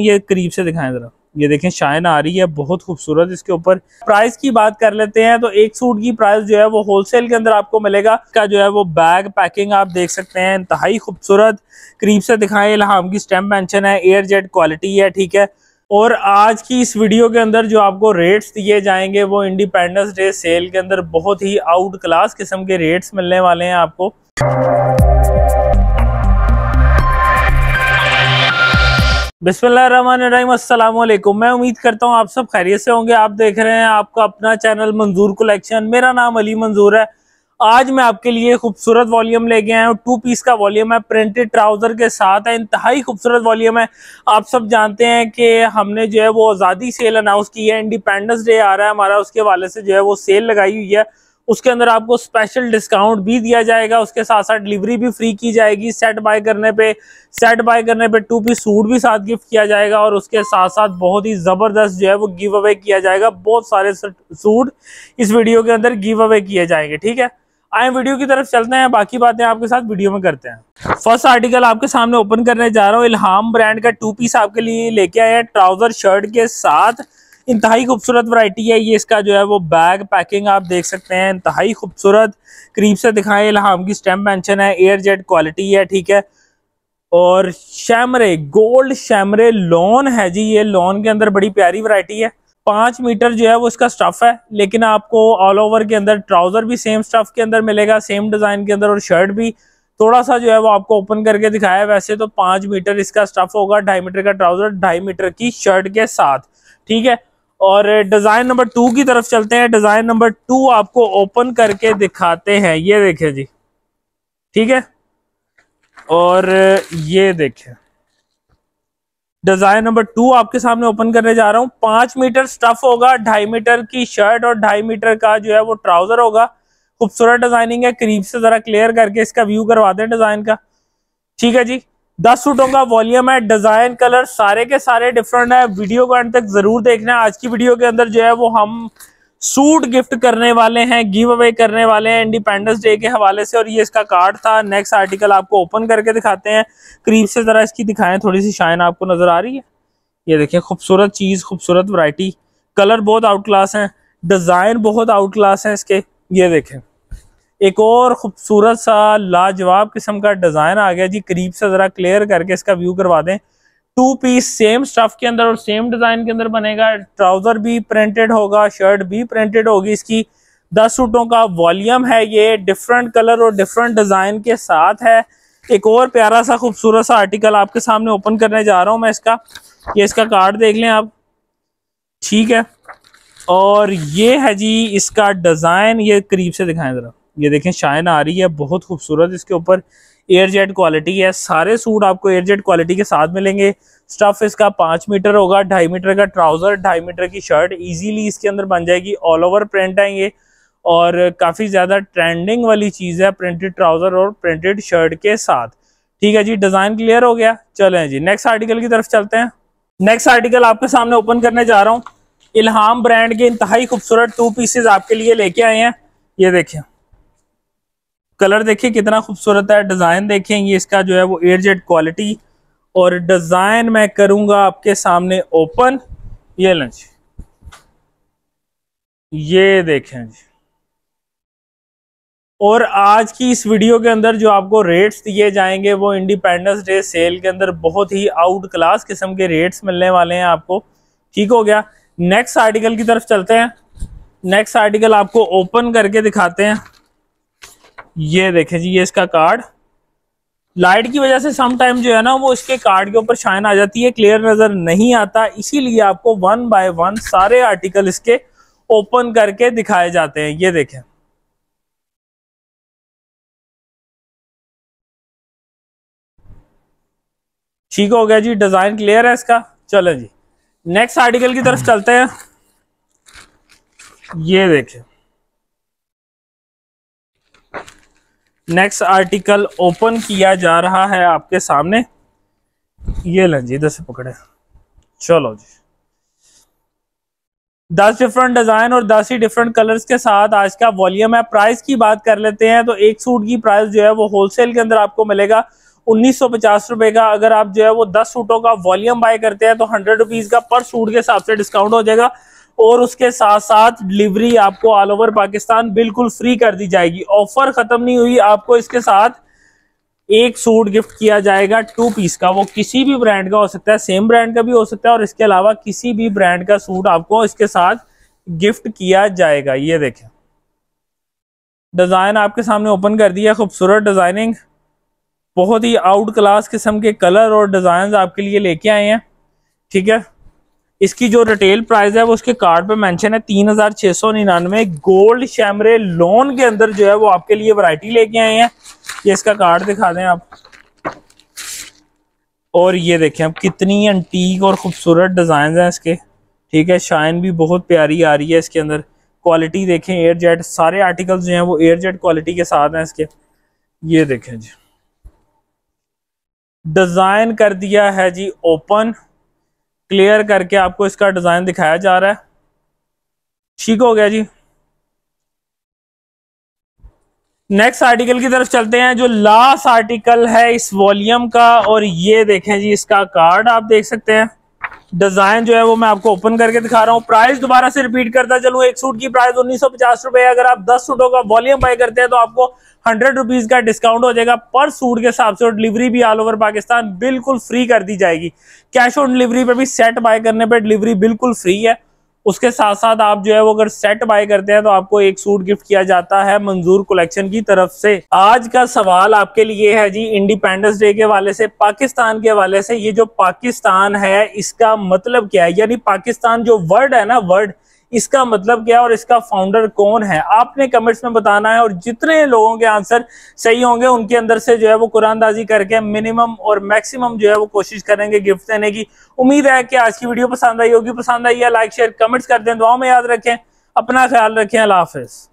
ये करीब से दिखाएं जरा ये देखें शाइन आ रही है बहुत खूबसूरत इसके ऊपर प्राइस की बात कर लेते हैं तो एक सूट की प्राइस जो है वो होलसेल के अंदर आपको मिलेगा का जो है वो बैग पैकिंग आप देख सकते हैं इंतहाई खूबसूरत करीब से दिखाएं इलाहाम की स्टैम्प मेंशन है एयर जेट क्वालिटी है ठीक है और आज की इस वीडियो के अंदर जो आपको रेट्स दिए जाएंगे वो इंडिपेंडेंस डे सेल के अंदर बहुत ही आउट क्लास किस्म के रेट्स मिलने वाले हैं आपको बिस्मिल्लाकुम मैं उम्मीद करता हूँ आप सब खैरियत से होंगे आप देख रहे हैं आपका अपना चैनल मंजूर कलेक्शन मेरा नाम अली मंजूर है आज मैं आपके लिए खूबसूरत वॉल्यूम ले गया हूँ टू पीस का वॉल्यूम है प्रिंटेड ट्राउजर के साथ है इंतहाई खूबसूरत वॉल्यूम है आप सब जानते हैं कि हमने जो है वो आज़ादी सेल अनाउंस की है इंडिपेंडेंस डे आ रहा है हमारा उसके हवाले से जो है वो सेल लगाई हुई है उसके अंदर आपको स्पेशल डिस्काउंट भी दिया जाएगा उसके साथ साथ डिलीवरी भी फ्री की जाएगी सेट बाय करने पे सेट बाय करने पे टू पीस सूट भी साथ गिफ्ट किया जाएगा और उसके साथ साथ बहुत ही ज़बरदस्त जो है वो गिव अवे किया जाएगा बहुत सारे सूट इस वीडियो के अंदर गिव अवे किए जाएंगे ठीक है आए वीडियो की तरफ चलते हैं बाकी बातें आपके साथ वीडियो में करते हैं फर्स्ट आर्टिकल आपके सामने ओपन करने जा रहा हूँ इल्हाम ब्रांड का टू पीस आपके लिए लेके आया ट्राउजर शर्ट के साथ इंतहाई खूबसूरत वैरायटी है ये इसका जो है वो बैग पैकिंग आप देख सकते हैं इंतहाई खूबसूरत करीब से दिखाएं इलाहाम की स्टैम्प पेंशन है एयर जेट क्वालिटी है ठीक है और शैमरे गोल्ड शैमरे लॉन है जी ये लॉन के अंदर बड़ी प्यारी वैरायटी है पांच मीटर जो है वो इसका स्टफ है लेकिन आपको ऑल ओवर के अंदर ट्राउजर भी सेम स्टफ के अंदर मिलेगा सेम डिजाइन के अंदर और शर्ट भी थोड़ा सा जो है वो आपको ओपन करके दिखाया है वैसे तो पांच मीटर इसका स्टफ होगा ढाई मीटर का ट्राउजर ढाई मीटर की शर्ट के साथ ठीक है और डिजाइन नंबर टू की तरफ चलते हैं डिजाइन नंबर टू आपको ओपन करके दिखाते हैं ये देखे जी ठीक है और ये देखे डिजाइन नंबर टू आपके सामने ओपन करने जा रहा हूं पांच मीटर स्टफ होगा ढाई मीटर की शर्ट और ढाई मीटर का जो है वो ट्राउजर होगा खूबसूरत डिजाइनिंग है करीब से जरा क्लियर करके इसका व्यू करवा दें डिजाइन का ठीक है जी दस सूटों का वॉल्यूम है डिजाइन कलर सारे के सारे डिफरेंट है वीडियो को एंड तक जरूर देखना आज की वीडियो के अंदर जो है वो हम सूट गिफ्ट करने वाले हैं गिव अवे करने वाले हैं इंडिपेंडेंस डे के हवाले से और ये इसका कार्ड था नेक्स्ट आर्टिकल आपको ओपन करके दिखाते हैं करीब से जरा इसकी दिखाएं थोड़ी सी शाइन आपको नजर आ रही है ये देखिए खूबसूरत चीज खूबसूरत वैरायटी कलर बहुत आउट क्लास है डिजाइन बहुत आउट क्लास है इसके ये देखें एक और खूबसूरत सा लाजवाब किस्म का डिज़ाइन आ गया जी करीब से ज़रा क्लियर करके इसका व्यू करवा दें टू पीस सेम स्टफ के अंदर और सेम डिज़ाइन के अंदर बनेगा ट्राउज़र भी प्रिंटेड होगा शर्ट भी प्रिंटेड होगी इसकी दस सूटों का वॉल्यूम है ये डिफरेंट कलर और डिफरेंट डिज़ाइन के साथ है एक और प्यारा सा खूबसूरत सा आर्टिकल आपके सामने ओपन करने जा रहा हूँ मैं इसका ये इसका कार्ड देख लें आप ठीक है और ये है जी इसका डिज़ाइन ये करीब से दिखाएं ज़रा ये देखें शाइन आ रही है बहुत खूबसूरत इसके ऊपर एयर जेट क्वालिटी है सारे सूट आपको एयर जेट क्वालिटी के साथ मिलेंगे स्टफ इसका पाँच मीटर होगा ढाई मीटर का ट्राउजर ढाई मीटर की शर्ट इजीली इसके अंदर बन जाएगी ऑल ओवर प्रिंट है ये और काफ़ी ज़्यादा ट्रेंडिंग वाली चीज़ है प्रिंटेड ट्राउज़र और प्रिंटेड शर्ट के साथ ठीक है जी डिज़ाइन क्लियर हो गया चले जी नेक्स्ट आर्टिकल की तरफ चलते हैं नेक्स्ट आर्टिकल आपके सामने ओपन करने जा रहा हूँ इल्हाम ब्रांड के इंतहाई खूबसूरत टू पीसेज आपके लिए लेके आए हैं ये देखें कलर देखिए कितना खूबसूरत है डिजाइन देखें ये इसका जो है वो एयरजेट क्वालिटी और डिजाइन मैं करूंगा आपके सामने ओपन ये लंच ये देखें जी और आज की इस वीडियो के अंदर जो आपको रेट्स दिए जाएंगे वो इंडिपेंडेंस डे सेल के अंदर बहुत ही आउट क्लास किस्म के रेट्स मिलने वाले हैं आपको ठीक हो गया नेक्स्ट आर्टिकल की तरफ चलते हैं नेक्स्ट आर्टिकल आपको ओपन करके दिखाते हैं ये देखें जी ये इसका कार्ड लाइट की वजह से सम टाइम जो है ना वो इसके कार्ड के ऊपर शाइन आ जाती है क्लियर नजर नहीं आता इसीलिए आपको वन बाय वन सारे आर्टिकल इसके ओपन करके दिखाए जाते हैं ये देखें ठीक हो गया जी डिजाइन क्लियर है इसका चलो जी नेक्स्ट आर्टिकल की तरफ चलते हैं ये देखें नेक्स्ट आर्टिकल ओपन किया जा रहा है आपके सामने ये लें जी इधर से पकड़े चलो जी दस डिफरेंट डिजाइन और दस ही डिफरेंट कलर्स के साथ आज का वॉल्यूम है प्राइस की बात कर लेते हैं तो एक सूट की प्राइस जो है वो होलसेल के अंदर आपको मिलेगा उन्नीस सौ पचास रुपए का अगर आप जो है वो दस सूटों का वॉल्यूम बाय करते हैं तो हंड्रेड रुपीज का पर सूट के हिसाब से डिस्काउंट हो जाएगा और उसके साथ साथ डिलीवरी आपको ऑल ओवर पाकिस्तान बिल्कुल फ्री कर दी जाएगी ऑफर खत्म नहीं हुई आपको इसके साथ एक सूट गिफ्ट किया जाएगा टू पीस का वो किसी भी ब्रांड का हो सकता है सेम ब्रांड का भी हो सकता है और इसके अलावा किसी भी ब्रांड का सूट आपको इसके साथ गिफ्ट किया जाएगा ये देखें डिज़ाइन आपके सामने ओपन कर दिया खूबसूरत डिज़ाइनिंग बहुत ही आउट क्लास किस्म के कलर और डिज़ाइन आपके लिए लेके आए हैं ठीक है इसकी जो रिटेल प्राइस है वो उसके कार्ड पे मेंशन है तीन हजार छह सौ निन्यानवे गोल्ड शैमरे लोन के अंदर जो है वो आपके लिए वैरायटी लेके आए हैं ये इसका कार्ड दिखा दें आप और ये देखें आप कितनी एंटीक और खूबसूरत डिजाइन हैं इसके ठीक है शाइन भी बहुत प्यारी आ रही है इसके अंदर क्वालिटी देखें एयर जेट सारे आर्टिकल जो है वो एयर जेट क्वालिटी के साथ हैं इसके ये देखें जी डिजाइन कर दिया है जी ओपन क्लियर करके आपको इसका डिज़ाइन दिखाया जा रहा है ठीक हो गया जी नेक्स्ट आर्टिकल की तरफ चलते हैं जो लास्ट आर्टिकल है इस वॉल्यूम का और ये देखें जी इसका कार्ड आप देख सकते हैं डिजाइन जो है वो मैं आपको ओपन करके दिखा रहा हूँ प्राइस दोबारा से रिपीट करता चलू एक सूट की प्राइस उन्नीस सौ पचास रुपए अगर आप दस सूटों का वॉल्यूम बाय करते हैं तो आपको हंड्रेड रुपीज का डिस्काउंट हो जाएगा पर सूट के हिसाब से डिलीवरी भी ऑल ओवर पाकिस्तान बिल्कुल फ्री कर दी जाएगी कैश ऑन डिलीवरी पर भी सेट बाय करने पर डिलीवरी बिल्कुल फ्री है उसके साथ साथ आप जो है वो अगर सेट बाय करते हैं तो आपको एक सूट गिफ्ट किया जाता है मंजूर कलेक्शन की तरफ से आज का सवाल आपके लिए है जी इंडिपेंडेंस डे के वाले से पाकिस्तान के वाले से ये जो पाकिस्तान है इसका मतलब क्या है यानी पाकिस्तान जो वर्ड है ना वर्ड इसका मतलब क्या है और इसका फाउंडर कौन है आपने कमेंट्स में बताना है और जितने लोगों के आंसर सही होंगे उनके अंदर से जो है वो कुरानदाजी करके मिनिमम और मैक्सिमम जो है वो कोशिश करेंगे गिफ्ट देने की उम्मीद है कि आज की वीडियो पसंद आई होगी पसंद आई है लाइक शेयर कमेंट्स कर दें दुआओं में याद रखें अपना ख्याल रखें अल्लाह हाफिज़